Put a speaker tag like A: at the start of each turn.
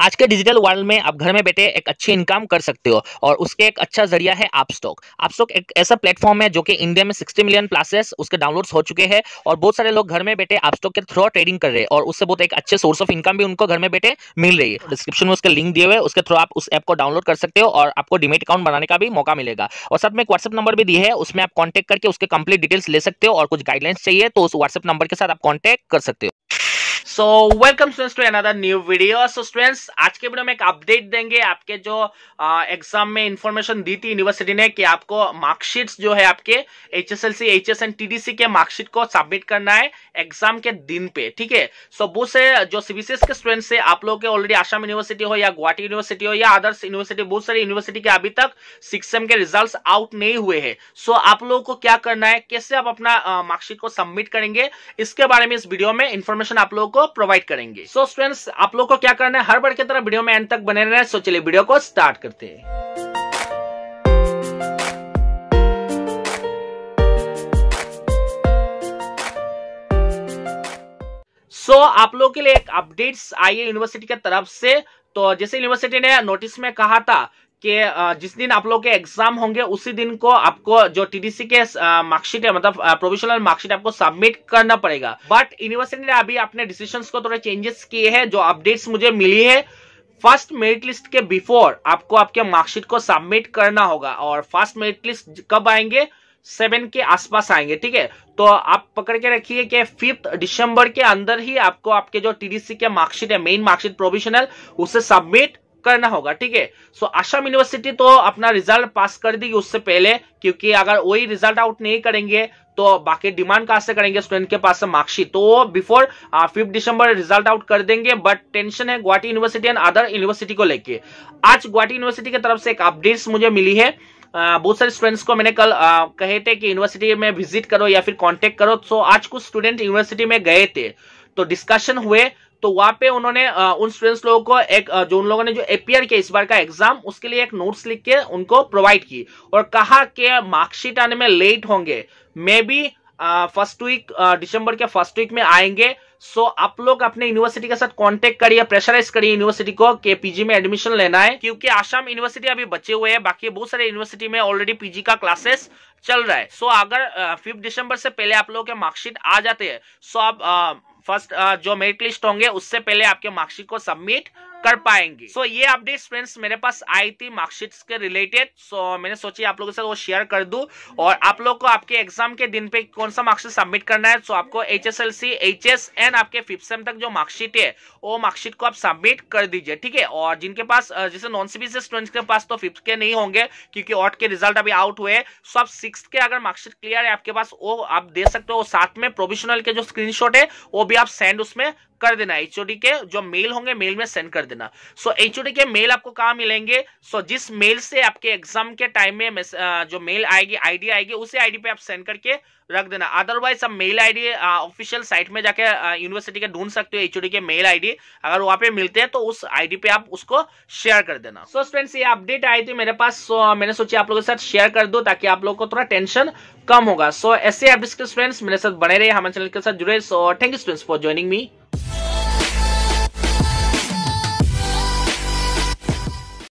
A: आज के digital world में आप घर में बैठे एक अच्छी इनकम कर सकते हो और उसके एक अच्छा जरिया है आप स्टॉक आप स्टॉक एक ऐसा प्लेटफॉर्म है जो कि इंडिया में सिक्सटी मिलियन प्लासेस उसके डाउनलोड्स हो चुके हैं और बहुत सारे लोग घर में बैठे आप स्टॉक के थ्रू ट्रेडिंग कर रहे हैं और उससे बहुत एक अच्छे सोर्स ऑफ इनकम भी उनको घर में बैठे मिल रही है डिस्क्रिप्शन में उसके लिंक दिए हुए उसके थ्रू आप उस ऐप को डाउनलोड कर सकते हो और आपको डिमेट अकाउंट बनाने का भी मौका मिलेगा और साथ में एक व्हाट्सअप नंबर भी दी है उसमें आप कॉन्टैक्ट करके उसके कंप्लीट डिटेल्स ले सकते हो और कुछ गाइडलाइंस चाहिए तो उस व्हाट्सअप नंबर के साथ आप कॉन्टैक्ट कर सकते हो
B: so welcome students to another new video so students आज के वीडियो में एक अपडेट देंगे आपके जो एग्जाम में इंफॉर्मेशन दी थी यूनिवर्सिटी ने कि आपको मार्कशीट्स जो है आपके H S L C N T and C के मार्कशीट को सबमिट करना है एग्जाम के दिन पे ठीक है सो बहुत से जो सीबीसीएस के स्टूडेंट्स है आप लोग के ऑलरेडी आसाम यूनिवर्सिटी हो या गुवाहाटी यूनिवर्सिटी हो या अदर्स यूनिवर्सिटी बहुत सारी यूनिवर्सिटी के अभी तक सिक्स सेम के रिजल्ट आउट नहीं हुए हैं सो so, आप लोगों को क्या करना है कैसे आप अपना मार्कशीट को सबमिट करेंगे इसके बारे में इस वीडियो में इंफॉर्मेशन आप लोगों को प्रोवाइड करेंगे सो so, स्टूडेंट्स आप लोग को क्या करना है हर बार की तरह वीडियो में एंड तक बने रहना है सो so, चलिए वीडियो को स्टार्ट करते हैं सो so, आप लोगों के लिए एक अपडेट्स आई है यूनिवर्सिटी की तरफ से तो जैसे यूनिवर्सिटी ने नोटिस में कहा था के जिस दिन आप लोग के एग्जाम होंगे उसी दिन को आपको जो टीडीसी के मार्कशीट है मतलब प्रोविजनल मार्कशीट आपको सबमिट करना पड़ेगा बट यूनिवर्सिटी ने अभी अपने डिसीशन को थोड़े चेंजेस किए हैं जो अपडेट्स मुझे मिली है फर्स्ट मेरिट लिस्ट के बिफोर आपको आपके मार्कशीट को सबमिट करना होगा और फर्स्ट मेरिट लिस्ट कब आएंगे सेवन के आसपास आएंगे ठीक है तो आप पकड़ के रखिए कि फिफ्थ दिसंबर के अंदर ही आपको आपके जो टीडीसी के मार्कशीट है मेन मार्कशीट प्रोविजनल उसे सबमिट करना होगा ठीक है सो आसाम यूनिवर्सिटी तो अपना रिजल्ट पास कर देगी उससे पहले क्योंकि अगर वही रिजल्ट आउट नहीं करेंगे तो बाकी डिमांड कहां से करेंगे स्टूडेंट के पास से मार्कशीट तो before fifth December result out कर देंगे बट टेंशन है Guwahati university and other university को लेके आज गुवाहाटी यूनिवर्सिटी की तरफ से एक अपडेट्स मुझे मिली है बहुत सारे स्टूडेंट्स को मैंने कल आ, कहे थे कि यूनिवर्सिटी में विजिट करो या फिर कॉन्टेक्ट करो तो आज कुछ स्टूडेंट यूनिवर्सिटी में गए थे तो डिस्कशन हुए तो वहां पे उन्होंने उन स्टूडेंट्स लोगों को एक जो उन लोगों ने जो एपियर किया इस बार का एग्जाम उसके लिए एक नोट्स लिख के उनको प्रोवाइड की और कहा कि मार्कशीट आने में लेट होंगे maybe first week December के फर्स्ट वीक में आएंगे सो so, आप लोग अपने यूनिवर्सिटी के साथ कांटेक्ट करिए प्रेशराइज करिए यूनिवर्सिटी को के पीजी में एडमिशन लेना है क्योंकि आसाम यूनिवर्सिटी अभी बचे हुए हैं बाकी बहुत सारे यूनिवर्सिटी में ऑलरेडी पीजी का क्लासेस चल रहा है सो so, अगर फिफ्थ दिसंबर से पहले आप लोगों के मार्कशीट आ जाते हैं सो so, आप फर्स्ट uh, जो मेरिट लिस्ट होंगे उससे पहले आपके मार्कशीट को सबमिट कर पाएंगे सो so, ये अपडेट फ्रेंड्स मेरे पास आई थी मार्कशीट के रिलेटेड सो so, मैंने सोची आप लोगों के साथ वो शेयर कर दू और आप लोग को आपके एग्जाम के दिन पे कौन सा मार्कशीट सबमिट करना है सो so, आपको H S L C H S and आपके फिफ्थ सेम तक जो मार्कशीट है वो मार्कशीट को आप सबमिट कर दीजिए ठीक है और जिनके पास जैसे नॉन सीबीएसई स्टूडेंट्स के पास तो फिफ्थ के नहीं होंगे क्योंकि ऑट के रिजल्ट अभी आउट हुए सो so, आप सिक्स के अगर मार्कशीट क्लियर है आपके पास वो आप दे सकते हो साथ में प्रोविजनल के जो स्क्रीन है वो भी आप सेंड उसमें कर देना एचओडी के जो मेल होंगे मेल में सेंड कर देना सो so, एचओडी के मेल आपको कहा मिलेंगे सो so, जिस मेल से आपके एग्जाम के टाइम में जो मेल आएगी आईडी आएगी उसी आईडी पे आप सेंड करके रख देना अदरवाइज आप मेल आईडी ऑफिशियल साइट में जाके यूनिवर्सिटी के ढूंढ सकते हो एचओडी के मेल आईडी अगर वहां पे मिलते हैं तो उस आईडी पे आप उसको शेयर कर देना सो so, फ्रेंड्स ये अपडेट आई थी मेरे पास so, मैंने सोचा आप लोगों के साथ शेयर कर दो ताकि आप लोगों को थोड़ा टेंशन कम होगा सो so, ऐसे अपडेट्स के फ्रेंड्स मेरे साथ बने रहे हमारे चैनल के साथ जुड़े so thank you friends for joining me